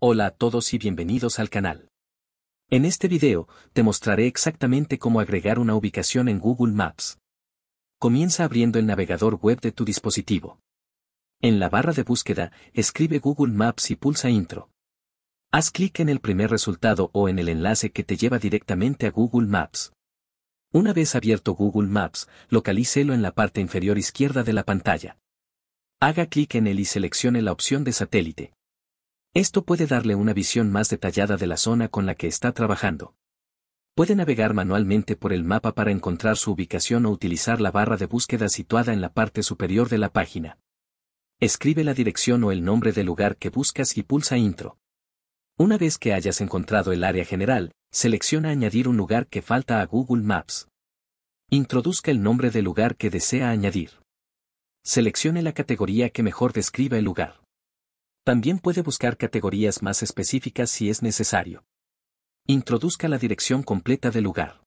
Hola a todos y bienvenidos al canal. En este video, te mostraré exactamente cómo agregar una ubicación en Google Maps. Comienza abriendo el navegador web de tu dispositivo. En la barra de búsqueda, escribe Google Maps y pulsa Intro. Haz clic en el primer resultado o en el enlace que te lleva directamente a Google Maps. Una vez abierto Google Maps, localícelo en la parte inferior izquierda de la pantalla. Haga clic en él y seleccione la opción de satélite. Esto puede darle una visión más detallada de la zona con la que está trabajando. Puede navegar manualmente por el mapa para encontrar su ubicación o utilizar la barra de búsqueda situada en la parte superior de la página. Escribe la dirección o el nombre del lugar que buscas y pulsa Intro. Una vez que hayas encontrado el área general, selecciona Añadir un lugar que falta a Google Maps. Introduzca el nombre del lugar que desea añadir. Seleccione la categoría que mejor describa el lugar. También puede buscar categorías más específicas si es necesario. Introduzca la dirección completa del lugar.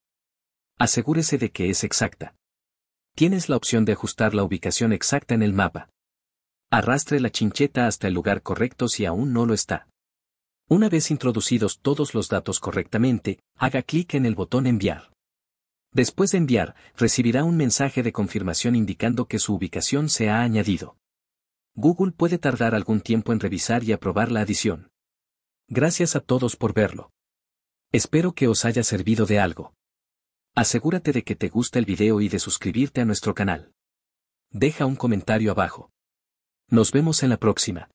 Asegúrese de que es exacta. Tienes la opción de ajustar la ubicación exacta en el mapa. Arrastre la chincheta hasta el lugar correcto si aún no lo está. Una vez introducidos todos los datos correctamente, haga clic en el botón Enviar. Después de enviar, recibirá un mensaje de confirmación indicando que su ubicación se ha añadido. Google puede tardar algún tiempo en revisar y aprobar la adición. Gracias a todos por verlo. Espero que os haya servido de algo. Asegúrate de que te gusta el video y de suscribirte a nuestro canal. Deja un comentario abajo. Nos vemos en la próxima.